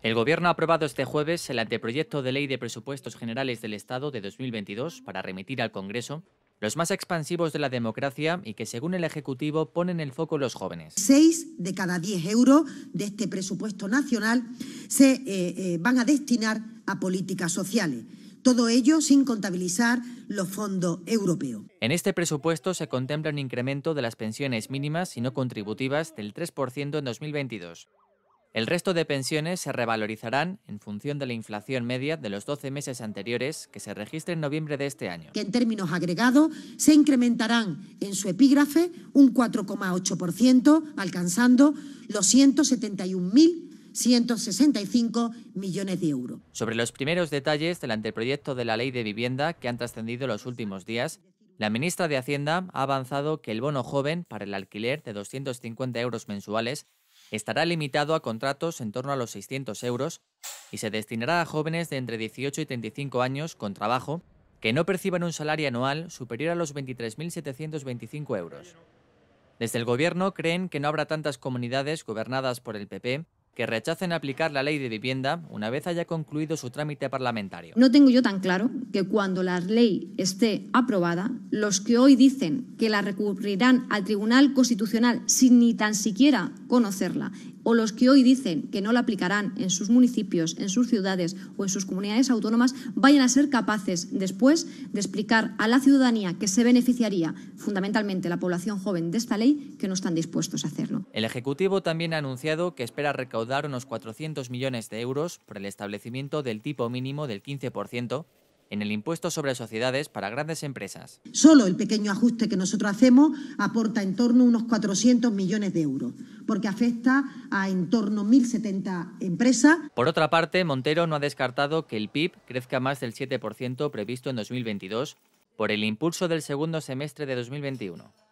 El Gobierno ha aprobado este jueves el anteproyecto de Ley de Presupuestos Generales del Estado de 2022 para remitir al Congreso los más expansivos de la democracia y que, según el Ejecutivo, ponen el foco en los jóvenes. Seis de cada diez euros de este presupuesto nacional se eh, eh, van a destinar a políticas sociales. Todo ello sin contabilizar los fondos europeos. En este presupuesto se contempla un incremento de las pensiones mínimas y no contributivas del 3% en 2022 el resto de pensiones se revalorizarán en función de la inflación media de los 12 meses anteriores que se registre en noviembre de este año. en términos agregados se incrementarán en su epígrafe un 4,8%, alcanzando los 171.165 millones de euros. Sobre los primeros detalles del anteproyecto de la Ley de Vivienda que han trascendido los últimos días, la ministra de Hacienda ha avanzado que el bono joven para el alquiler de 250 euros mensuales estará limitado a contratos en torno a los 600 euros y se destinará a jóvenes de entre 18 y 35 años con trabajo que no perciban un salario anual superior a los 23.725 euros. Desde el Gobierno creen que no habrá tantas comunidades gobernadas por el PP que rechacen aplicar la ley de vivienda una vez haya concluido su trámite parlamentario. No tengo yo tan claro que cuando la ley esté aprobada, los que hoy dicen que la recurrirán al Tribunal Constitucional sin ni tan siquiera conocerla o los que hoy dicen que no la aplicarán en sus municipios, en sus ciudades o en sus comunidades autónomas, vayan a ser capaces después de explicar a la ciudadanía que se beneficiaría fundamentalmente la población joven de esta ley que no están dispuestos a hacerlo. El Ejecutivo también ha anunciado que espera recaudar unos 400 millones de euros por el establecimiento del tipo mínimo del 15% en el impuesto sobre sociedades para grandes empresas. Solo el pequeño ajuste que nosotros hacemos aporta en torno a unos 400 millones de euros porque afecta a en torno a 1.070 empresas. Por otra parte, Montero no ha descartado que el PIB crezca más del 7% previsto en 2022 por el impulso del segundo semestre de 2021.